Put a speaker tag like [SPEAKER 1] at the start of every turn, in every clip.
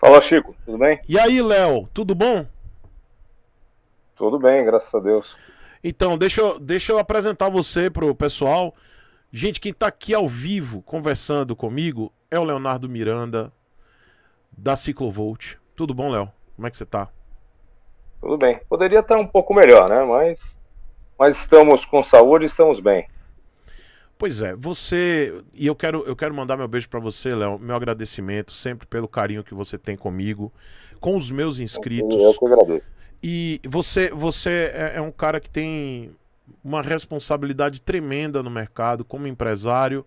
[SPEAKER 1] Fala, Chico, tudo bem? E aí, Léo, tudo bom? Tudo bem, graças a Deus.
[SPEAKER 2] Então, deixa eu, deixa eu apresentar você pro pessoal. Gente, quem está aqui ao vivo conversando comigo é o Leonardo Miranda, da Ciclovolt. Tudo bom, Léo? Como é que você está?
[SPEAKER 1] Tudo bem. Poderia estar um pouco melhor, né? Mas, mas estamos com saúde e estamos bem.
[SPEAKER 2] Pois é, você. E eu quero, eu quero mandar meu beijo para você, Léo. Meu agradecimento sempre pelo carinho que você tem comigo, com os meus inscritos. Eu que agradeço. E você, você é, é um cara que tem uma responsabilidade tremenda no mercado como empresário.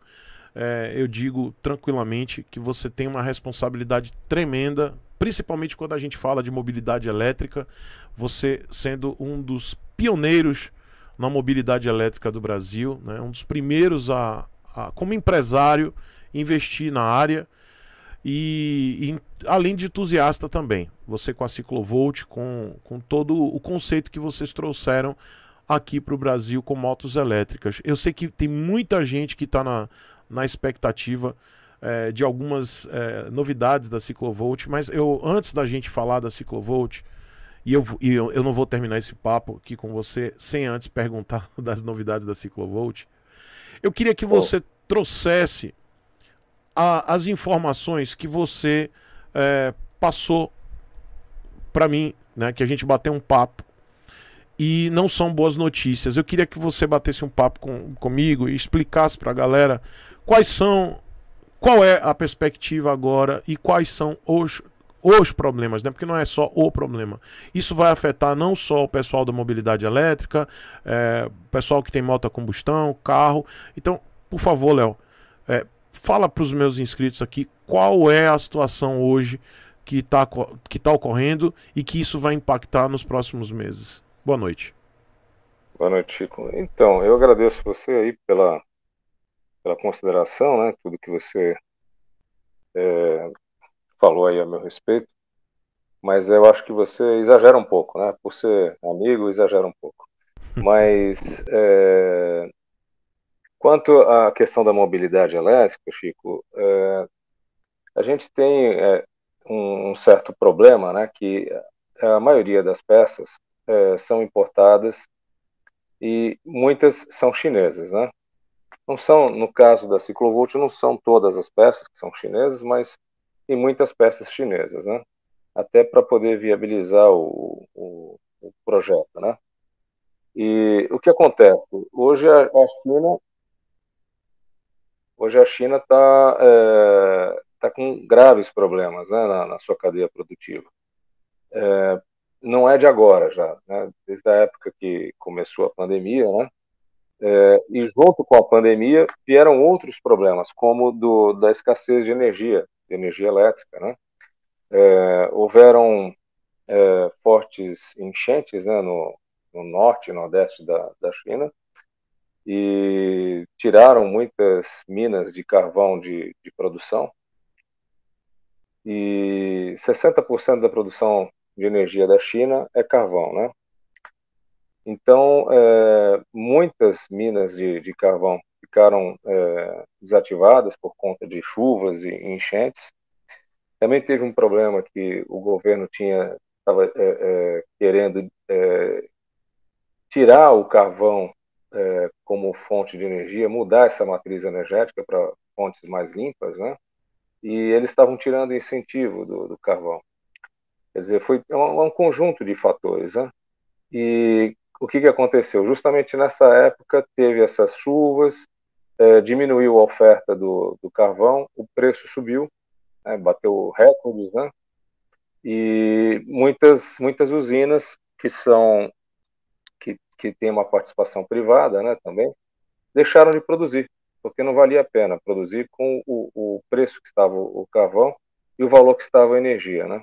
[SPEAKER 2] É, eu digo tranquilamente que você tem uma responsabilidade tremenda, principalmente quando a gente fala de mobilidade elétrica, você sendo um dos pioneiros na mobilidade elétrica do Brasil, né? um dos primeiros a, a, como empresário, investir na área e, e além de entusiasta também. Você com a Ciclovolt, com, com todo o conceito que vocês trouxeram aqui para o Brasil com motos elétricas. Eu sei que tem muita gente que está na, na expectativa é, de algumas é, novidades da Ciclovolt, mas eu antes da gente falar da Ciclovolt, e eu, e eu, eu não vou terminar esse papo aqui com você sem antes perguntar das novidades da Ciclovolt. Eu queria que você oh. trouxesse a, as informações que você é, passou para mim, né, que a gente bateu um papo e não são boas notícias. Eu queria que você batesse um papo com, comigo e explicasse para a galera quais são, qual é a perspectiva agora e quais são os os problemas, né? Porque não é só o problema. Isso vai afetar não só o pessoal da mobilidade elétrica, é, pessoal que tem moto a combustão, carro. Então, por favor, Léo, é, fala para os meus inscritos aqui qual é a situação hoje que está que tá ocorrendo e que isso vai impactar nos próximos meses. Boa noite.
[SPEAKER 1] Boa noite, Chico. Então, eu agradeço você aí pela, pela consideração, né? Tudo que você é, falou aí a meu respeito, mas eu acho que você exagera um pouco, né? Por ser amigo, exagera um pouco. Mas é, quanto à questão da mobilidade elétrica, Chico, é, a gente tem é, um, um, certo problema, né? Que a maioria das peças é, são importadas e muitas são chinesas, né? Não são, no caso da Ciclovolt, não são todas as peças que são chinesas, mas e muitas peças chinesas, né? até para poder viabilizar o, o, o, projeto. Né? E o que acontece? Hoje a, a China hoje a China está é, tá com graves problemas né, na, na, sua cadeia produtiva. É, não é de agora já, né? desde a época que começou a pandemia, né? É, e junto com a pandemia vieram outros problemas, como do, da escassez de energia, de energia elétrica, né? É, houveram é, fortes enchentes né, no, no, norte e nordeste da, da China e tiraram muitas minas de carvão de, de produção e 60% da produção de energia da China é carvão, né? Então, é, muitas minas de, de carvão ficaram é, desativadas por conta de chuvas e enchentes. Também teve um problema que o governo tinha estava é, é, querendo é, tirar o carvão é, como fonte de energia, mudar essa matriz energética para fontes mais limpas, né? E eles estavam tirando incentivo do, do carvão. Quer dizer, foi um, um, conjunto de fatores, né? E o que, que aconteceu? Justamente nessa época teve essas chuvas, é, diminuiu a oferta do, do, carvão, o preço subiu, né, bateu recordes, né? E muitas, muitas usinas que são que, que têm uma participação privada, né, também, deixaram de produzir, porque não valia a pena produzir com o, o preço que estava o carvão e o valor que estava a energia, né?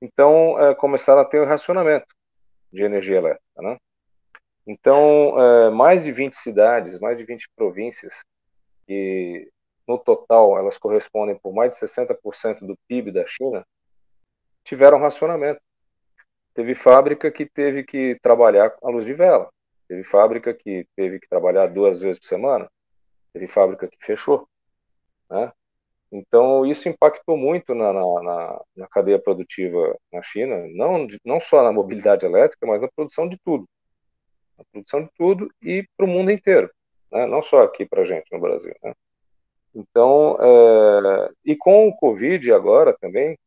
[SPEAKER 1] Então, é, começaram a ter o um racionamento de energia elétrica, né? Então, é, mais de 20 cidades, mais de 20 províncias, que no total elas correspondem por mais de 60% do PIB da China, tiveram racionamento. Teve fábrica que teve que trabalhar à luz de vela, teve fábrica que teve que trabalhar duas vezes por semana, teve fábrica que fechou. Né? Então, isso impactou muito na, na, na cadeia produtiva na China, não, não só na mobilidade elétrica, mas na produção de tudo a produção de tudo e para o mundo inteiro, né? não só aqui para a gente no Brasil. Né? Então, é, e com o Covid agora também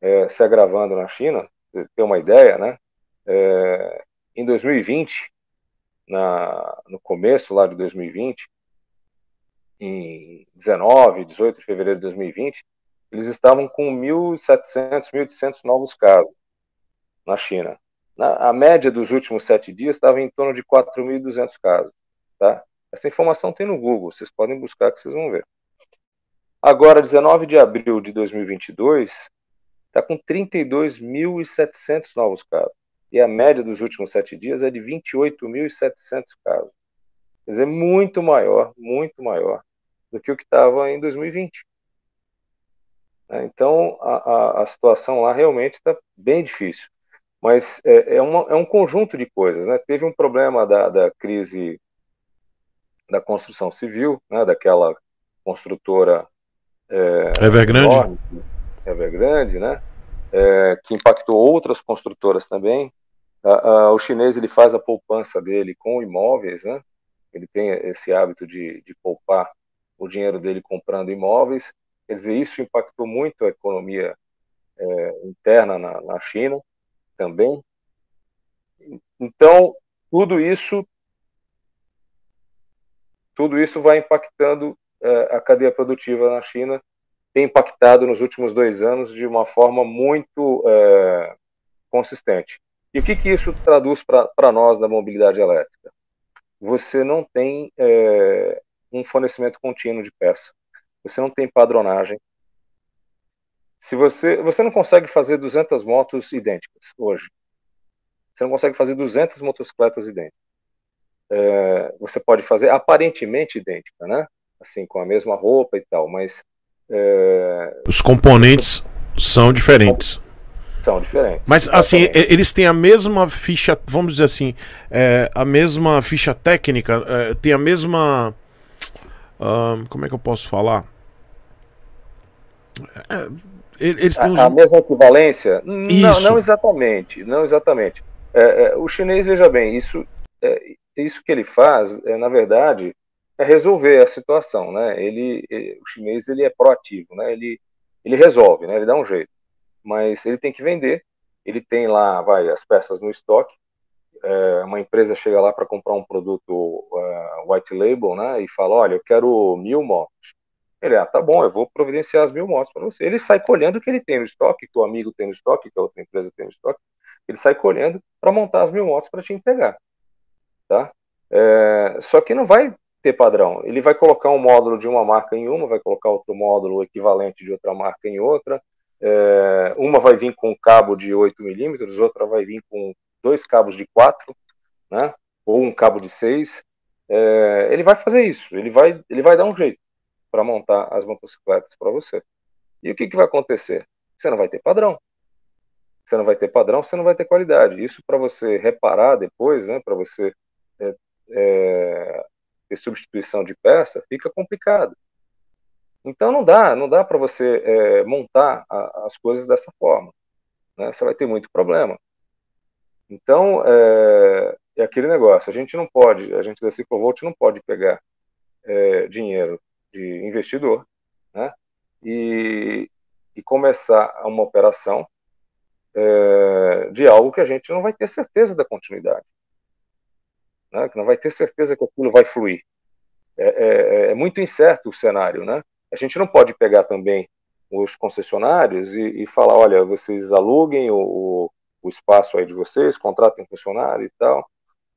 [SPEAKER 1] é, se agravando na China, ter uma ideia, né? É, em 2020, na, no começo lá de 2020, em 19, 18 de fevereiro de 2020, eles estavam com 1.700, 1.800 novos casos na China. Na, a média dos últimos sete dias estava em torno de 4.200 casos. Tá? Essa informação tem no Google, vocês podem buscar que vocês vão ver. Agora, 19 de abril de 2022, está com 32.700 novos casos. E a média dos últimos sete dias é de 28.700 casos. Quer dizer, muito maior, muito maior do que o que estava em 2020. Né? Então, a, a, a situação lá realmente está bem difícil. Mas é, é, uma, é um conjunto de coisas. Né? Teve um problema da, da crise da construção civil, né? daquela construtora. É, Evergrande. Enorme, Evergrande, né? É, que impactou outras construtoras também. A, a, o chinês ele faz a poupança dele com imóveis, né? Ele tem esse hábito de, de poupar o dinheiro dele comprando imóveis. Quer dizer, isso impactou muito a economia é, interna na, na, China também. Então, tudo isso tudo isso vai impactando eh, a cadeia produtiva na China, tem impactado nos últimos dois anos de uma forma muito eh, consistente. E o que, que isso traduz para nós da mobilidade elétrica? Você não tem eh, um fornecimento contínuo de peça, você não tem padronagem, se você, você não consegue fazer 200 motos idênticas hoje. Você não consegue fazer 200 motocicletas idênticas. É, você pode fazer aparentemente idêntica, né? Assim, com a mesma roupa e tal, mas. É...
[SPEAKER 2] Os componentes são diferentes.
[SPEAKER 1] São diferentes.
[SPEAKER 2] Mas assim, eles têm a mesma ficha, vamos dizer assim, é, a mesma ficha técnica, é, tem a mesma. Uh, como é que eu posso falar?
[SPEAKER 1] É, eles têm uns... a, mesma equivalência? Não, não, exatamente, não exatamente. É, é, o chinês, veja bem, isso, é, isso que ele faz, é, na verdade, é resolver a situação, né? Ele, ele, é, o chinês, ele é proativo, né? Ele, ele resolve, né? Ele dá um jeito. Mas ele tem que vender, ele tem lá, vai, as peças no estoque, é, uma empresa chega lá para comprar um produto é, white label, né? E fala, olha, eu quero mil motos ele, ah, tá bom, eu vou providenciar as mil motos para você. Ele sai colhendo o que ele tem no estoque, que o amigo tem no estoque, que a outra empresa tem no estoque. Ele sai colhendo para montar as mil motos para te entregar. Tá? É, só que não vai ter padrão. Ele vai colocar um módulo de uma marca em uma, vai colocar outro módulo equivalente de outra marca em outra. É, uma vai vir com um cabo de 8 milímetros, outra vai vir com dois cabos de 4, né? ou um cabo de 6. É, eh, ele vai fazer isso, ele vai, ele vai dar um jeito para montar as motocicletas para você. E o que, que vai acontecer? Você não vai ter padrão. Você não vai ter padrão, você não vai ter qualidade. Isso para você reparar depois, né, para você é, é, ter substituição de peça, fica complicado. Então não dá, não dá para você é, montar a, as coisas dessa forma. Né? Você vai ter muito problema. Então é, é, aquele negócio. A gente não pode, a gente da Ciclovolt não pode pegar é, dinheiro de investidor, né? E, e começar uma operação é, de algo que a gente não vai ter certeza da continuidade, né? que não vai ter certeza que aquilo vai fluir. É, é, é, muito incerto o cenário, né? A gente não pode pegar também os concessionários e, e falar, olha, vocês aluguem o, o, o, espaço aí de vocês, contratem funcionário e tal.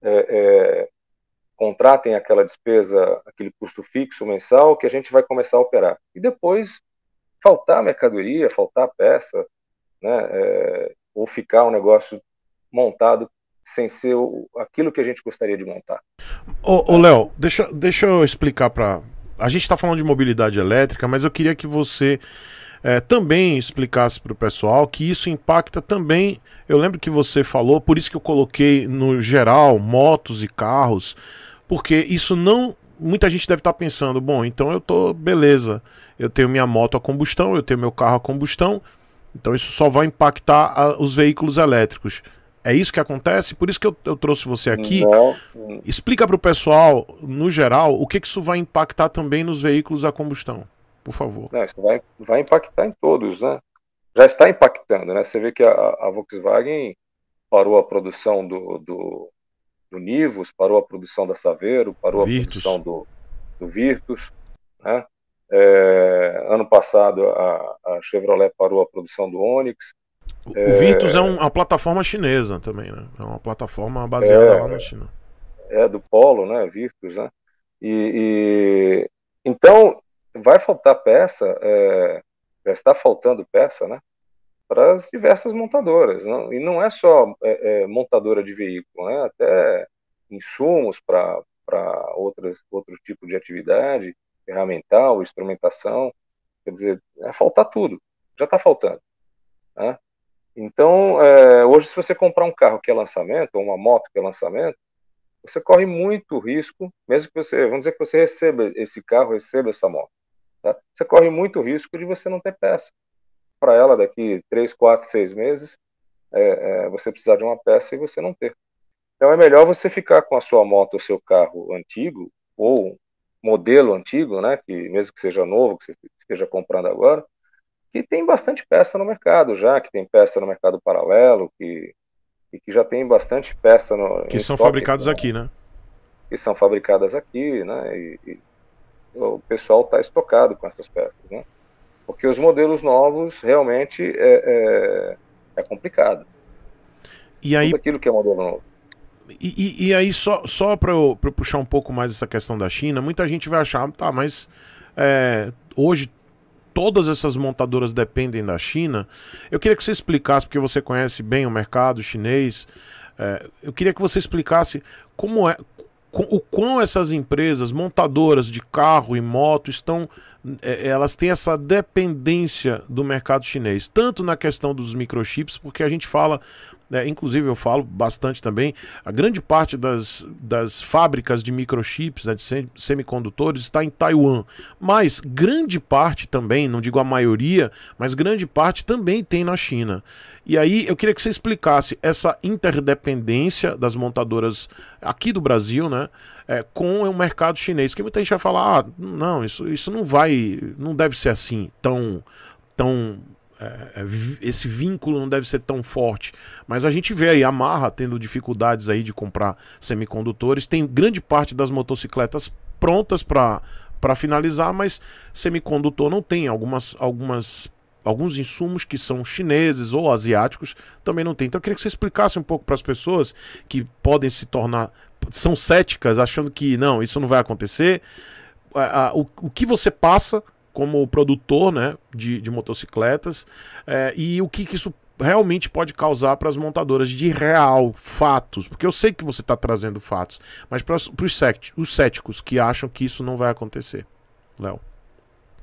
[SPEAKER 1] É, é contratem aquela despesa, aquele custo fixo mensal que a gente vai começar a operar. E depois faltar mercadoria, faltar peça, né, é, ou ficar um negócio montado sem ser o, aquilo que a gente gostaria de montar.
[SPEAKER 2] Ô, ô tá. Léo, deixa, deixa eu explicar para... A gente está falando de mobilidade elétrica, mas eu queria que você é, também explicasse para o pessoal que isso impacta também. Eu lembro que você falou, por isso que eu coloquei no geral motos e carros, porque isso não. Muita gente deve estar tá pensando, bom, então eu tô beleza, eu tenho minha moto a combustão, eu tenho meu carro a combustão, então isso só vai impactar a, os veículos elétricos. É isso que acontece? Por isso que eu, eu trouxe você aqui. Não. Explica para o pessoal, no geral, o que, que isso vai impactar também nos veículos a combustão por favor.
[SPEAKER 1] Não, isso vai, vai impactar em todos, né? Já está impactando, né? Você vê que a, a Volkswagen parou a produção do, do, do, Nivus, parou a produção da Saveiro, parou a produção do, do Virtus, né? É, ano passado a, a, Chevrolet parou a produção do Onix. O, é, o Virtus é um,
[SPEAKER 2] uma plataforma chinesa também, né? É uma plataforma
[SPEAKER 1] baseada é, lá na China. É do Polo, né? Virtus, né? E, e então vai faltar peça, é, já está faltando peça, né? Para as diversas montadoras. Não, e não é só é, é, montadora de veículo, né? Até insumos para outros tipos de atividade, ferramental, instrumentação. Quer dizer, é faltar tudo. Já está faltando. Né? Então, é, hoje, se você comprar um carro que é lançamento, ou uma moto que é lançamento, você corre muito risco, mesmo que você, vamos dizer que você receba esse carro, receba essa moto. Tá? Você corre muito risco de você não ter peça para ela daqui três, quatro, seis meses. É, é, você precisar de uma peça e você não ter. Então é melhor você ficar com a sua moto o seu carro antigo ou modelo antigo, né? Que mesmo que seja novo, que você esteja comprando agora, que tem bastante peça no mercado já, que tem peça no mercado paralelo, que que já tem bastante peça no que são estoque, fabricados aqui, né? Que são fabricadas aqui, né? E, e o pessoal está estocado com essas peças, né? Porque os modelos novos realmente é, é, é complicado. E aí, Tudo aquilo que é modelo novo.
[SPEAKER 2] E, e, e aí, só, só para eu, eu, puxar um pouco mais essa questão da China, muita gente vai achar, tá, mas é, hoje todas essas montadoras dependem da China. Eu queria que você explicasse, porque você conhece bem o mercado chinês, é, eu queria que você explicasse como é, o quão essas empresas montadoras de carro e moto estão é, é, elas têm essa dependência do mercado chinês, tanto na questão dos microchips, porque a gente fala né? inclusive, eu falo bastante também, a grande parte das, das fábricas de microchips, né, de semicondutores, está em Taiwan. Mas grande parte também, não digo a maioria, mas grande parte também tem na China. E aí eu queria que você explicasse essa interdependência das montadoras aqui do Brasil, né? É, com o mercado chinês. Porque muita gente vai falar, ah, não, isso, isso não vai, não deve ser assim, tão, tão é, é, esse vínculo não deve ser tão forte. Mas a gente vê aí a Marra tendo dificuldades aí de comprar semicondutores. Tem grande parte das motocicletas prontas para finalizar, mas semicondutor não tem. Algumas, algumas, alguns insumos que são chineses ou asiáticos também não tem. Então eu queria que você explicasse um pouco para as pessoas que podem se tornar. são céticas, achando que não, isso não vai acontecer. O, o que você passa como produtor né, de, de motocicletas é, e o que, que isso realmente pode causar para as montadoras de real, fatos, porque eu sei que você está trazendo fatos, mas para os céticos, céticos que acham que isso não vai acontecer,
[SPEAKER 1] Léo.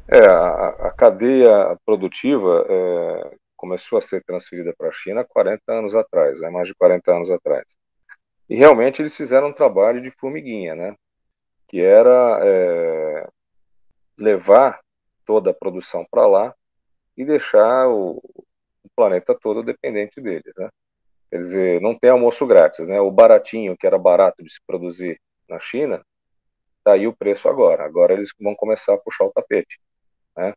[SPEAKER 1] É, a, a, cadeia produtiva é, começou a ser transferida para a China 40 anos atrás, né, mais de 40 anos atrás. E realmente eles fizeram um trabalho de formiguinha, né, que era é, levar toda a produção para lá e deixar o, o, planeta todo dependente deles, né? Quer dizer, não tem almoço grátis, né? O baratinho que era barato de se produzir na China, tá aí o preço agora. Agora eles vão começar a puxar o tapete, né?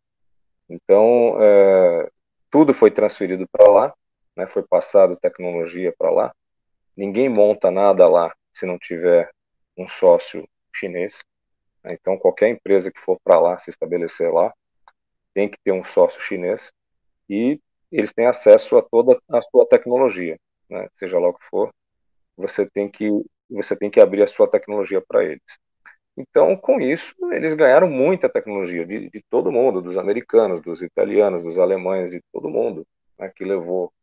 [SPEAKER 1] Então é, tudo foi transferido para lá, né? Foi passado tecnologia para lá. Ninguém monta nada lá se não tiver um sócio chinês. Né? Então, qualquer empresa que for para lá, se estabelecer lá, tem que ter um sócio chinês e eles têm acesso a toda a sua tecnologia, né? seja lá o que for, você tem que, você tem que abrir a sua tecnologia para eles. Então, com isso, eles ganharam muita tecnologia de, de, todo mundo, dos americanos, dos italianos, dos alemães, de todo mundo, né? que levou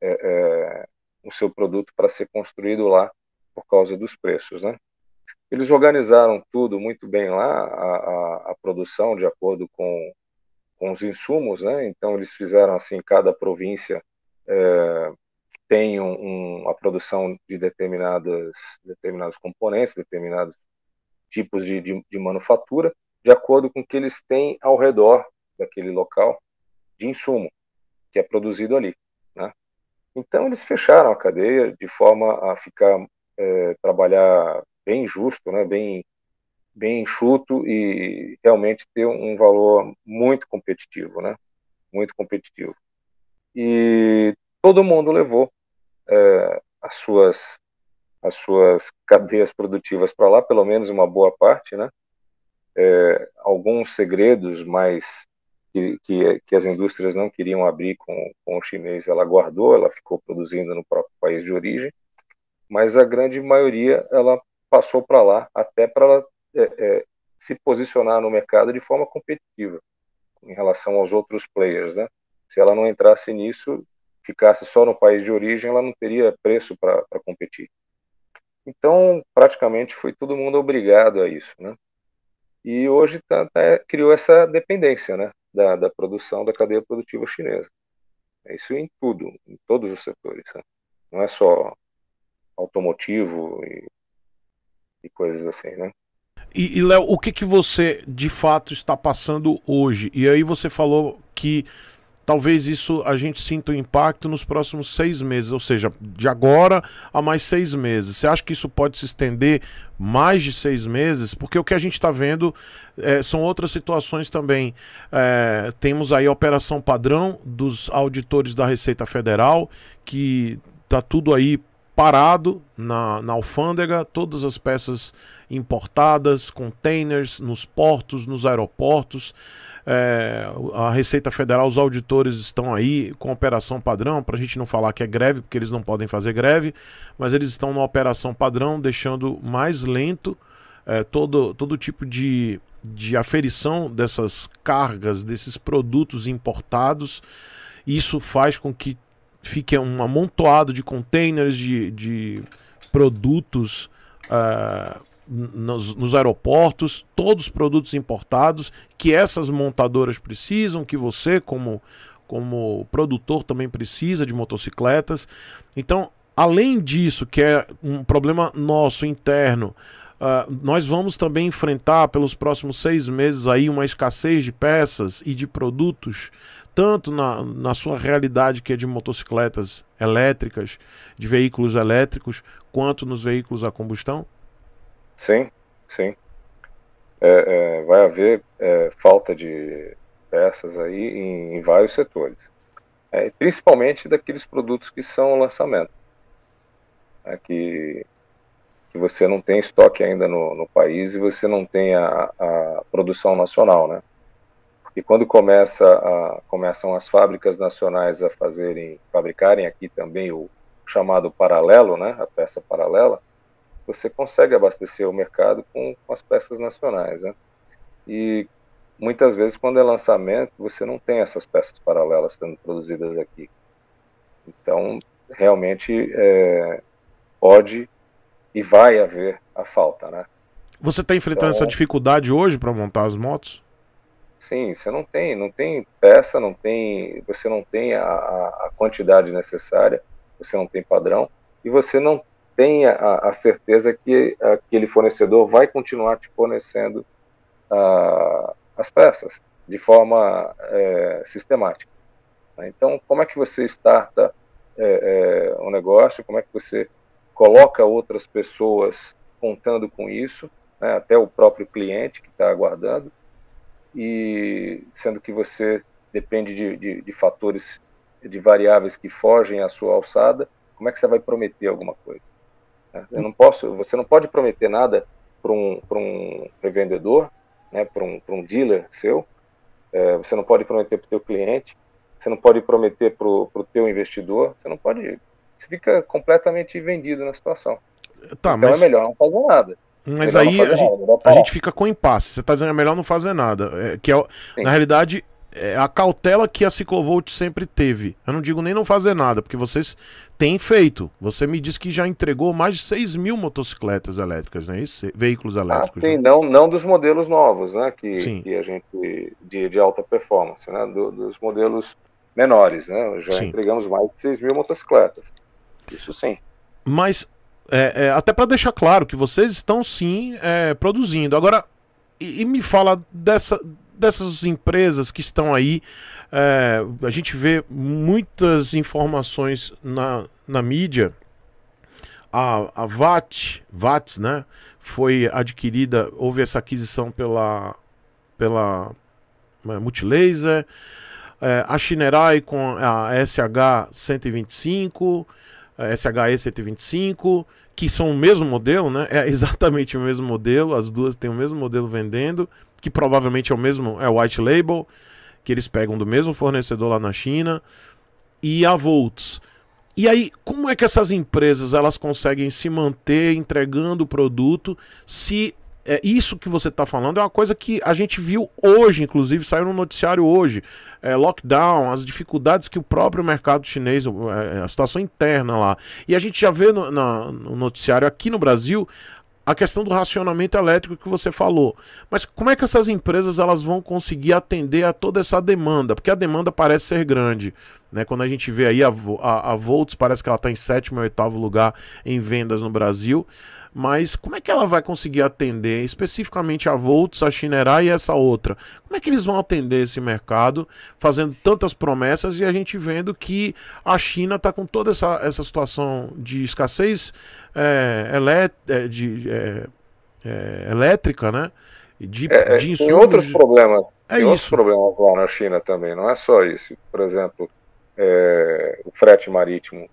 [SPEAKER 1] é, é, o seu produto para ser construído lá por causa dos preços, né? Eles organizaram tudo muito bem lá, a, a, a produção, de acordo com, com os insumos, né? Então, eles fizeram assim: cada província é, tem um, um, a produção de determinadas, determinados componentes, determinados tipos de, de, de manufatura, de acordo com o que eles têm ao redor daquele local de insumo que é produzido ali. Né? Então eles fecharam a cadeia de forma a ficar é, trabalhar bem justo, né, bem, bem enxuto e realmente ter um valor muito competitivo, né, muito competitivo. E todo mundo levou é, as suas as suas cadeias produtivas para lá, pelo menos uma boa parte, né? É, alguns segredos mais que, que, que, as indústrias não queriam abrir com, com o chinês, ela guardou, ela ficou produzindo no próprio país de origem, mas a grande maioria ela passou para lá, até para ela é, é, se posicionar no mercado de forma competitiva em relação aos outros players, né? Se ela não entrasse nisso, ficasse só no país de origem, ela não teria preço para competir. Então, praticamente foi todo mundo obrigado a isso, né? E hoje tá, tá, criou essa dependência, né? Da, da, produção da cadeia produtiva chinesa. É isso em tudo, em todos os setores. Né? Não é só automotivo e e coisas assim, né?
[SPEAKER 2] E, e Léo, o que, que você de fato está passando hoje? E aí você falou que talvez isso a gente sinta o um impacto nos próximos seis meses, ou seja, de agora a mais seis meses. Você acha que isso pode se estender mais de seis meses? Porque o que a gente está vendo é, são outras situações também. É, temos aí a operação padrão dos auditores da Receita Federal, que tá tudo aí parado na, na alfândega, todas as peças importadas, containers, nos portos, nos aeroportos. É, a Receita Federal, os auditores estão aí com operação padrão, para a gente não falar que é greve, porque eles não podem fazer greve, mas eles estão numa operação padrão, deixando mais lento é, todo, todo tipo de, de aferição dessas cargas, desses produtos importados. Isso faz com que fique um amontoado de containers, de, de produtos uh, nos, nos, aeroportos, todos produtos importados que essas montadoras precisam, que você, como, como produtor, também precisa de motocicletas. Então, além disso, que é um problema nosso interno. Uh, nós vamos também enfrentar pelos próximos seis meses aí uma escassez de peças e de produtos uh, tanto na, na sua realidade que é de motocicletas elétricas, de veículos elétricos, quanto nos veículos a combustão?
[SPEAKER 1] Sim, sim. É, é, vai haver é, falta de peças aí em, em vários setores, é, principalmente daqueles produtos que são lançamento, né, que, que você não tem estoque ainda no, no país e você não tem a, a produção nacional, né? E quando começa a, começam as fábricas nacionais a fazerem, fabricarem aqui também o chamado paralelo, né, a peça paralela, você consegue abastecer o mercado com, com as peças nacionais, né? E muitas vezes quando é lançamento você não tem essas peças paralelas sendo produzidas aqui. Então realmente é, pode e vai haver a falta, né? Você está enfrentando então, essa
[SPEAKER 2] dificuldade hoje para montar as motos?
[SPEAKER 1] Sim, você não tem, não tem peça, não tem, você não tem a, a quantidade necessária, você não tem padrão e você não tem a, a certeza que aquele fornecedor vai continuar te fornecendo a, ah, as peças de forma é, sistemática. Né? Então, como é que você starta é, é, um negócio? Como é que você coloca outras pessoas contando com isso, né, até o próprio cliente que está aguardando? e sendo que você depende de, de, de fatores, de variáveis que fogem à sua alçada, como é que você vai prometer alguma coisa? Né? Eu não posso, você não pode prometer nada para um, um revendedor, né, para um, um dealer seu, é, você não pode prometer para o teu cliente, você não pode prometer para o pro teu investidor, você não pode, você fica completamente vendido na situação.
[SPEAKER 2] Tá, então é mas... é melhor
[SPEAKER 1] não fazer nada. Mas aí a, nada, gente, a gente,
[SPEAKER 2] fica com impasse. Você está dizendo é melhor não fazer nada. É, que é, na realidade, é a cautela que a Ciclovolt sempre teve. Eu não digo nem não fazer nada, porque vocês têm feito. Você me disse que já entregou mais de 6 mil motocicletas elétricas, não é isso? Veículos ah, elétricos. Ah, sim,
[SPEAKER 1] né? não, não dos modelos novos, né? Que, que a gente. De, de, alta performance, né? Do, dos modelos menores, né? Já sim. entregamos mais de 6 mil motocicletas. Isso sim.
[SPEAKER 2] Mas é, é, até para deixar claro que vocês estão sim é, produzindo. Agora, e, e, me fala dessa, dessas empresas que estão aí. É, a gente vê muitas informações na, na mídia. A, a VAT, VATS, né? Foi adquirida, houve essa aquisição pela, pela é, Multilaser. É, a Shinerai com a SH125 eh, SHE 125, que são o mesmo modelo, né? É exatamente o mesmo modelo, as duas têm o mesmo modelo vendendo, que provavelmente é o mesmo, é white label, que eles pegam do mesmo fornecedor lá na China, e a Volts. E aí, como é que essas empresas elas conseguem se manter entregando o produto se é, isso que você está falando é uma coisa que a gente viu hoje, inclusive saiu no noticiário hoje. É, lockdown, as dificuldades que o próprio mercado chinês, é, é, a situação interna lá. E a gente já vê no, na, no noticiário aqui no Brasil a questão do racionamento elétrico que você falou. Mas como é que essas empresas elas vão conseguir atender a toda essa demanda? Porque a demanda parece ser grande. Né? Quando a gente vê aí a, a, a Volts, parece que ela está em sétimo ou oitavo lugar em vendas no Brasil mas como é que ela vai conseguir atender especificamente a Volts, a Shinerai e essa outra? Como é que eles vão atender esse mercado fazendo tantas promessas e a gente vendo que a China está com toda essa, essa situação de escassez é, elé é, de, é, é, elétrica, né? De, é, de insumos, tem outros
[SPEAKER 1] problemas. É tem isso. outros problemas lá na China também, não é só isso. Por exemplo, é, o frete marítimo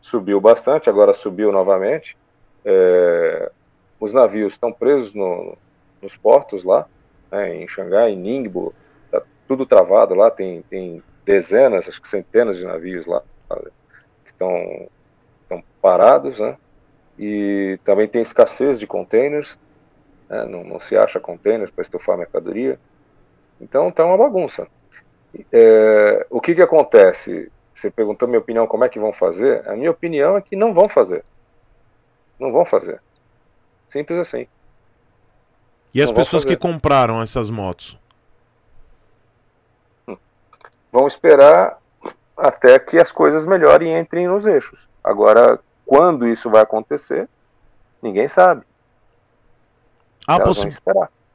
[SPEAKER 1] subiu bastante, agora subiu novamente. É, os navios estão presos no, nos portos lá, né, em Xangai, em Ningbo, tá tudo travado lá, tem, tem dezenas, acho que centenas de navios lá tá, que estão parados, né? E também tem escassez de containers, né, não, não, se acha containers para estofar mercadoria. Então tá uma bagunça. É, o que que acontece? Você perguntou minha opinião, como é que vão fazer? A minha opinião é que não vão fazer. Não vão fazer. Simples assim. E não as pessoas que
[SPEAKER 2] compraram essas motos?
[SPEAKER 1] Hum. Vão esperar até que as coisas melhorem e entrem nos eixos. Agora, quando isso vai acontecer, ninguém sabe.
[SPEAKER 2] Há, possi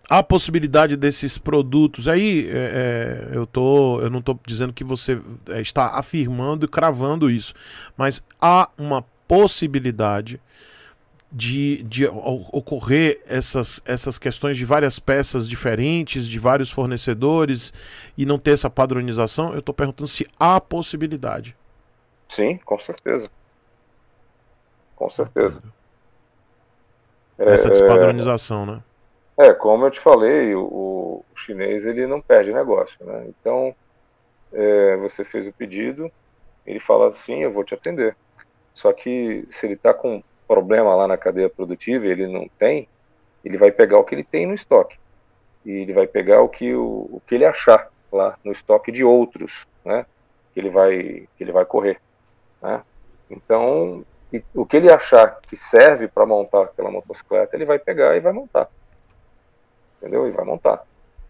[SPEAKER 2] há possibilidade desses produtos. Aí é, é eu, tô, eu não estou dizendo que você é, está afirmando e cravando isso, mas há uma possibilidade de, de ocorrer essas, essas questões de várias peças diferentes, de vários fornecedores e não ter essa padronização? Eu estou perguntando se há possibilidade.
[SPEAKER 1] Sim, com certeza. Com certeza. Essa é, despadronização, né? é, né? É, como eu te falei, o, o, chinês ele não perde negócio, né? Então, é, você fez o pedido, ele fala assim, eu vou te atender. Só que se ele está com problema lá na cadeia produtiva e ele não tem, ele vai pegar o que ele tem no estoque. E ele vai pegar o que, o, o que ele achar lá no estoque de outros, né? Que ele vai, que ele vai correr, né? Então, e, o que ele achar que serve para montar aquela motocicleta, ele vai pegar e vai montar. Entendeu? E vai montar.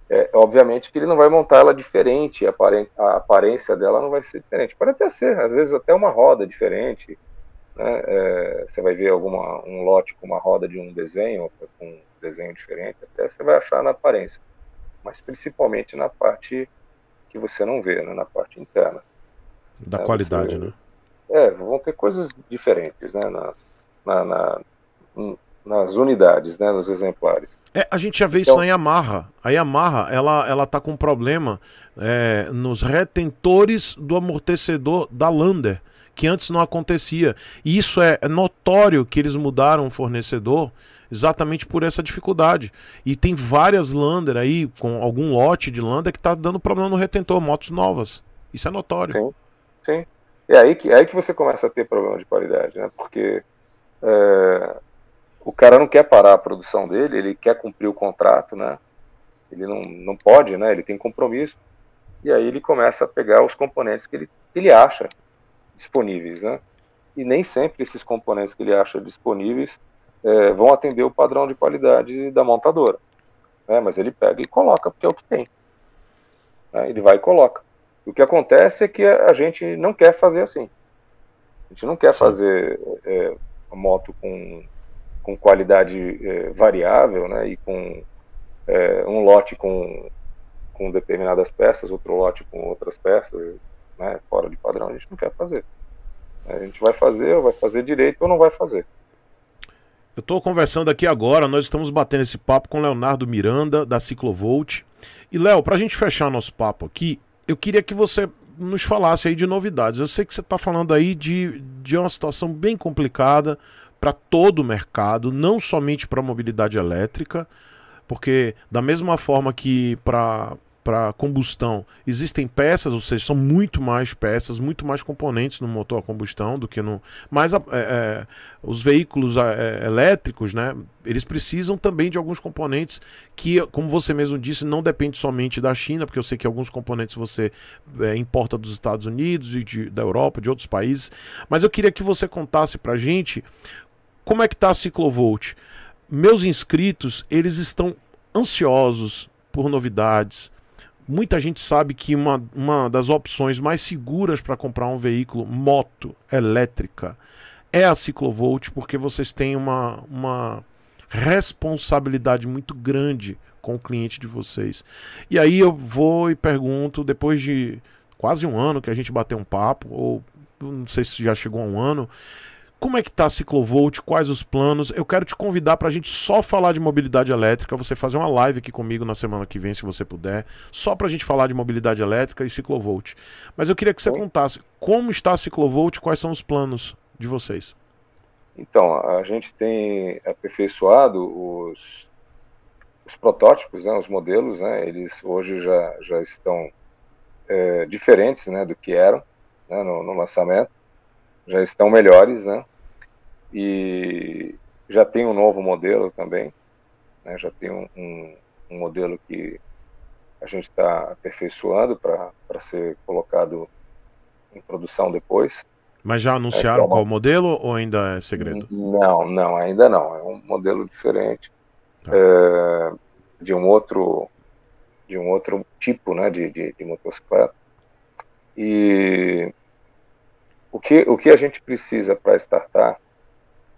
[SPEAKER 1] É, obviamente que ele não vai montar ela diferente, a, aparência dela não vai ser diferente. Pode até ser, às vezes até uma roda diferente, né? É, você vai ver alguma, um lote com uma roda de um desenho, com um desenho diferente, até você vai achar na aparência, mas principalmente na parte que você não vê, né? na parte interna.
[SPEAKER 2] Da né, qualidade, você... né?
[SPEAKER 1] É, vão ter coisas diferentes, né? Na, na, na hum, nas unidades, né, nos exemplares.
[SPEAKER 2] É, a gente já vê então... isso na Yamaha. A Yamaha, ela, ela tá com um problema é, nos retentores do amortecedor da Lander que antes não acontecia. E isso é, é notório que eles mudaram o fornecedor exatamente por essa dificuldade. E tem várias Lander aí, com algum lote de Lander, que está dando problema no retentor, motos novas. Isso é notório. Sim,
[SPEAKER 1] sim. É aí que, é aí que você começa a ter problema de qualidade, né? Porque é, o cara não quer parar a produção dele, ele quer cumprir o contrato, né? Ele não, não pode, né? Ele tem compromisso. E aí ele começa a pegar os componentes que ele, que ele acha disponíveis, né? E nem sempre esses componentes que ele acha disponíveis é, vão atender o padrão de qualidade da montadora, né? Mas ele pega e coloca porque é o que tem. Né? Ele vai e coloca. O que acontece é que a gente não quer fazer assim. A gente não quer Sim. fazer é, moto com, com qualidade é, variável, né? E com é, um lote com, com determinadas peças, outro lote com outras peças, né, fora de padrão, a gente não quer fazer. A gente vai fazer, ou vai fazer direito ou não vai fazer. Eu estou
[SPEAKER 2] conversando aqui agora, nós estamos batendo esse papo com Leonardo Miranda, da Ciclovolt. E, Léo, para a gente fechar nosso papo aqui, eu queria que você nos falasse aí de novidades. Eu sei que você está falando aí de, de uma situação bem complicada para todo o mercado, não somente para a mobilidade elétrica, porque da mesma forma que para para combustão existem peças, ou seja, são muito mais peças, muito mais componentes no motor a combustão do que no. Mas é, é, os veículos é, é, elétricos, né, eles precisam também de alguns componentes que, como você mesmo disse, não depende somente da China, porque eu sei que alguns componentes você é, importa dos Estados Unidos e de, da Europa, de outros países. Mas eu queria que você contasse para gente como é que está a Ciclovolt. Meus inscritos, eles estão ansiosos por novidades Muita gente sabe que uma, uma das opções mais seguras para comprar um veículo moto elétrica é a Ciclovolt, porque vocês têm uma, uma responsabilidade muito grande com o cliente de vocês. E aí eu vou e pergunto, depois de quase um ano que a gente bateu um papo, ou não sei se já chegou a um ano, como é que está a Ciclovolt? Quais os planos? Eu quero te convidar para a gente só falar de mobilidade elétrica, você fazer uma live aqui comigo na semana que vem, se você puder, só para a gente falar de mobilidade elétrica e Ciclovolt. Mas eu queria que você contasse como está a Ciclovolt, quais são os planos de vocês.
[SPEAKER 1] Então, a gente tem aperfeiçoado os, os protótipos, né, os modelos, né, eles hoje já, já estão é, diferentes né, do que eram né, no, no lançamento já estão melhores, né? E já tem um novo modelo também, né? já tem um, um, um modelo que a gente está aperfeiçoando para ser colocado em produção depois. Mas já anunciaram é, é qual modelo ou ainda é segredo? Não, não, ainda não. É um modelo diferente tá. é, de um outro de um outro tipo, né, de, de, de motocicleta. E o que, o que a gente precisa para startar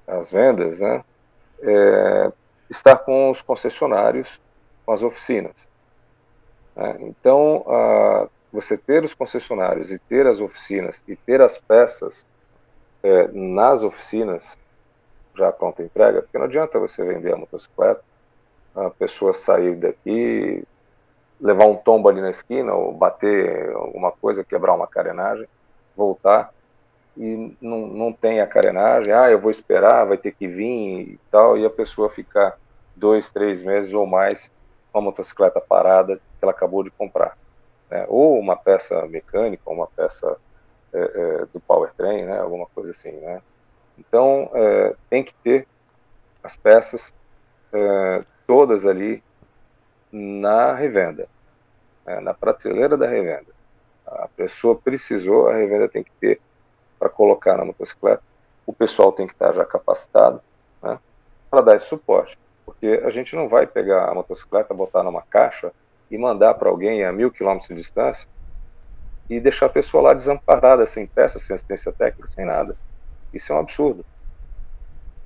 [SPEAKER 1] as vendas né, é estar com os concessionários, com as oficinas. Né? Então, a, você ter os concessionários e ter as oficinas e ter as peças é, nas oficinas já pronta entrega, porque não adianta você vender a motocicleta, a pessoa sair daqui, levar um tombo ali na esquina ou bater alguma coisa, quebrar uma carenagem, voltar e não, não tem a carenagem, ah, eu vou esperar, vai ter que vir e tal, e a pessoa ficar dois, três meses ou mais com a motocicleta parada que ela acabou de comprar. Né? Ou uma peça mecânica, uma peça é, é, do powertrain, né? alguma coisa assim. Né? Então, é, tem que ter as peças é, todas ali na revenda, né? na prateleira da revenda. A pessoa precisou, a revenda tem que ter para colocar na motocicleta, o pessoal tem que estar tá já capacitado né, para dar esse suporte. Porque a gente não vai pegar a motocicleta, botar numa caixa e mandar para alguém a mil quilômetros de distância e deixar a pessoa lá desamparada, sem peça, sem assistência técnica, sem nada. Isso é um absurdo.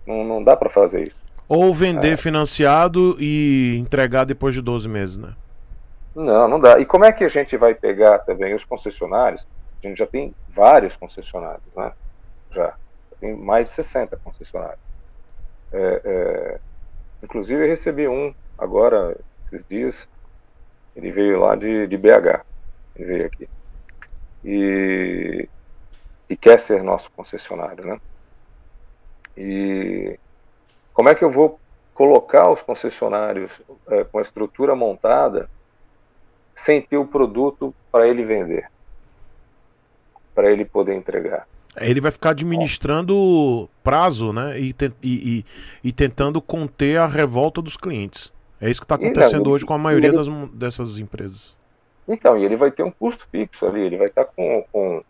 [SPEAKER 1] Não, não dá para fazer isso.
[SPEAKER 2] Ou vender é. financiado e entregar depois de 12 meses, né?
[SPEAKER 1] Não, não dá. E como é que a gente vai pegar também os concessionários a gente já tem vários concessionários, né? Já. já tem mais de 60 concessionários. É, é, inclusive, eu recebi um agora, esses dias. Ele veio lá de, de BH. Ele veio aqui. E, e quer ser nosso concessionário, né? E como é que eu vou colocar os concessionários é, com a estrutura montada sem ter o produto para ele vender? para ele poder entregar.
[SPEAKER 2] É, ele vai ficar administrando prazo, né? E, te, e, e, e, tentando conter a revolta dos clientes. É isso que está então, acontecendo hoje com a maioria das, dessas empresas.
[SPEAKER 1] Então, e ele vai ter um custo fixo ali, ele vai estar tá com, com,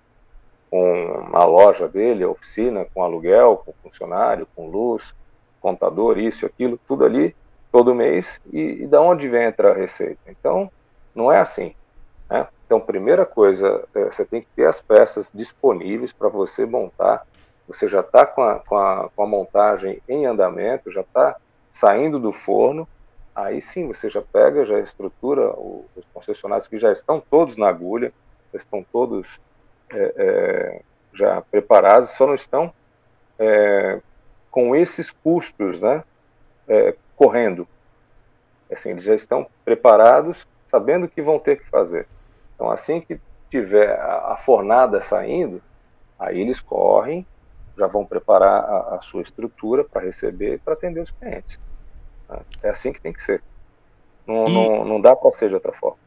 [SPEAKER 1] com a loja dele, a oficina, com aluguel, com funcionário, com luz, contador, isso, aquilo, tudo ali, todo mês, e, e da onde vem entrar a receita? Então, não é assim. Né? Então, primeira coisa, é, você tem que ter as peças disponíveis para você montar. Você já está com, com, com a, montagem em andamento, já está saindo do forno. Aí sim, você já pega, já estrutura o, os concessionários que já estão todos na agulha, estão todos é, é, já preparados, só não estão é, com esses custos né, é, correndo. Assim, eles já estão preparados, sabendo o que vão ter que fazer. Então, assim que tiver a, fornada saindo, aí eles correm, já vão preparar a, a sua estrutura para receber e para atender os clientes. Tá? É assim que tem que ser. Não, e... não, não dá para ser de outra forma.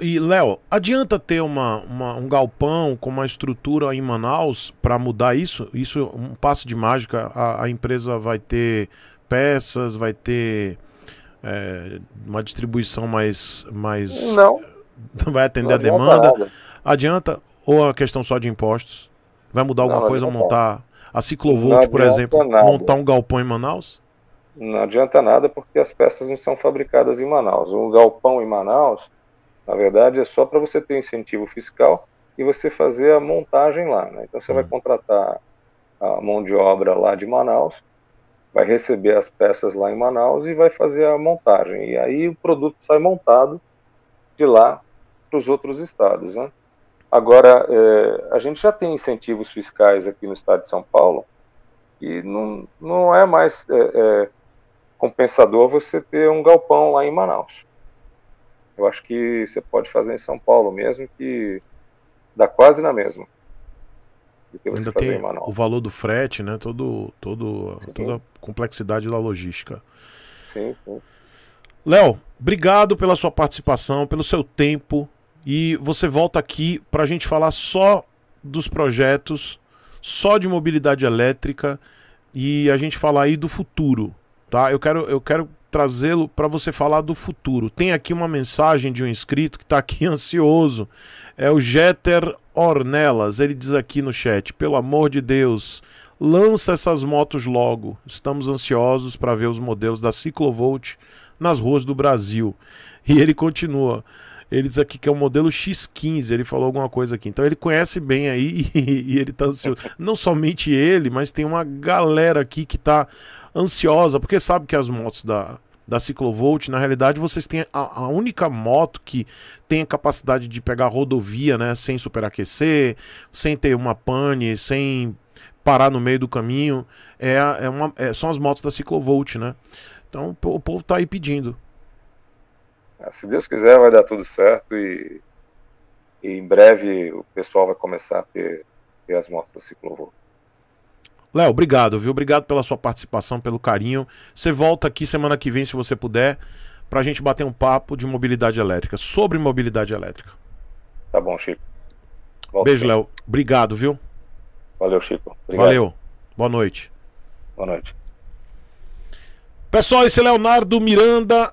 [SPEAKER 2] E, Léo, adianta ter uma, uma, um galpão com uma estrutura em Manaus para mudar isso? Isso é um passo de mágica. A, a empresa vai ter peças, vai ter é, uma distribuição mais. mais... Não, vai atender a demanda? Nada. Adianta ou é a questão só de impostos? Vai mudar alguma não, coisa montar a Ciclovolt, por exemplo, nada. montar um galpão em Manaus?
[SPEAKER 1] Não adianta nada porque as peças não são fabricadas em Manaus. Um galpão em Manaus, na verdade, é só para você ter incentivo fiscal e você fazer a montagem lá. Né? Então você vai hum. contratar a mão de obra lá de Manaus, vai receber as peças lá em Manaus e vai fazer a montagem. E aí o produto sai montado de lá para os outros estados. Né? Agora, é, a gente já tem incentivos fiscais aqui no estado de São Paulo, e não, não é mais é, é, compensador você ter um galpão lá em Manaus. Eu acho que você pode fazer em São Paulo mesmo, que dá quase na mesma. Ainda tem
[SPEAKER 2] o valor do frete, né? Todo, todo, toda a complexidade da logística. Sim, sim. Léo, obrigado pela sua participação, pelo seu tempo e você volta aqui para a gente falar só dos projetos, só de mobilidade elétrica e a gente falar aí do futuro, tá? Eu quero, eu quero trazê-lo para você falar do futuro. Tem aqui uma mensagem de um inscrito que está aqui ansioso. É o Jeter Ornelas. Ele diz aqui no chat: pelo amor de Deus, lança essas motos logo. Estamos ansiosos para ver os modelos da Ciclovolt nas ruas do Brasil. E ele continua. Ele diz aqui que é o modelo X15, ele falou alguma coisa aqui. Então ele conhece bem aí e, e ele tá ansioso. Não somente ele, mas tem uma galera aqui que tá ansiosa, porque sabe que as motos da, da Ciclovolt, na realidade vocês têm a, a, única moto que tem a capacidade de pegar rodovia, né, sem superaquecer, sem ter uma pane, sem parar no meio do caminho, é, é uma, é, são as motos da Ciclovolt, né? Então o povo tá aí pedindo.
[SPEAKER 1] Ah, se Deus quiser, vai dar tudo certo e, e em breve o pessoal vai começar a ter, ter as motos do ciclovô.
[SPEAKER 2] Léo, obrigado, viu? Obrigado pela sua participação, pelo carinho. Você volta aqui semana que vem, se você puder, para a gente bater um papo de mobilidade elétrica, sobre mobilidade elétrica.
[SPEAKER 1] Tá bom, Chico. Beijo, Léo.
[SPEAKER 2] Obrigado, viu?
[SPEAKER 1] Valeu, Chico. Obrigado. Valeu. Boa noite. Boa noite.
[SPEAKER 2] Pessoal, esse é Leonardo Miranda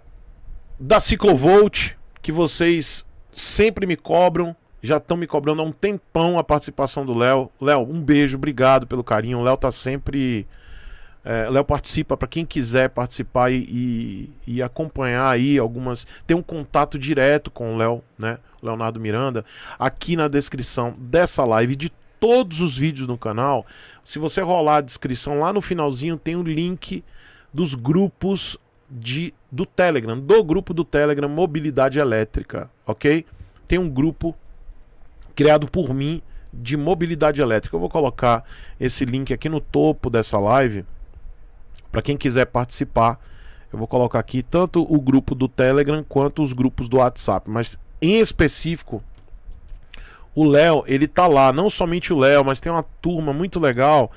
[SPEAKER 2] da Ciclovolt, que vocês sempre me cobram, já estão me cobrando há um tempão a participação do Léo. Léo, um beijo, obrigado pelo carinho. O Léo tá sempre. É, Léo participa para quem quiser participar e, e, e, acompanhar aí algumas. Tem um contato direto com o Léo, né? Leonardo Miranda. Aqui na descrição dessa live, de todos os vídeos no canal. Se você rolar a descrição, lá no finalzinho tem o um link dos grupos de do Telegram, do grupo do Telegram Mobilidade Elétrica, ok? Tem um grupo criado por mim de mobilidade elétrica. Eu vou colocar esse link aqui no topo dessa live para quem quiser participar. Eu vou colocar aqui tanto o grupo do Telegram quanto os grupos do WhatsApp, mas em específico o Léo, ele tá lá, não somente o Léo, mas tem uma turma muito legal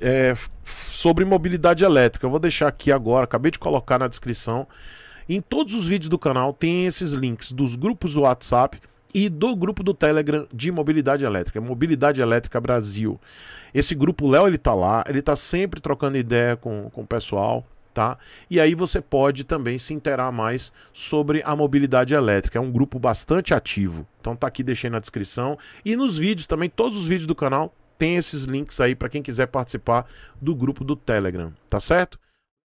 [SPEAKER 2] é, sobre mobilidade elétrica. Eu vou deixar aqui agora, acabei de colocar na descrição. Em todos os vídeos do canal tem esses links dos grupos do WhatsApp e do grupo do Telegram de mobilidade elétrica, Mobilidade Elétrica Brasil. Esse grupo Léo ele tá lá, ele tá sempre trocando ideia com, com o pessoal, tá? E aí você pode também se interar mais sobre a mobilidade elétrica. É um grupo bastante ativo. Então tá aqui deixei na descrição e nos vídeos também, todos os vídeos do canal tem esses links aí para quem quiser participar do grupo do Telegram, tá certo?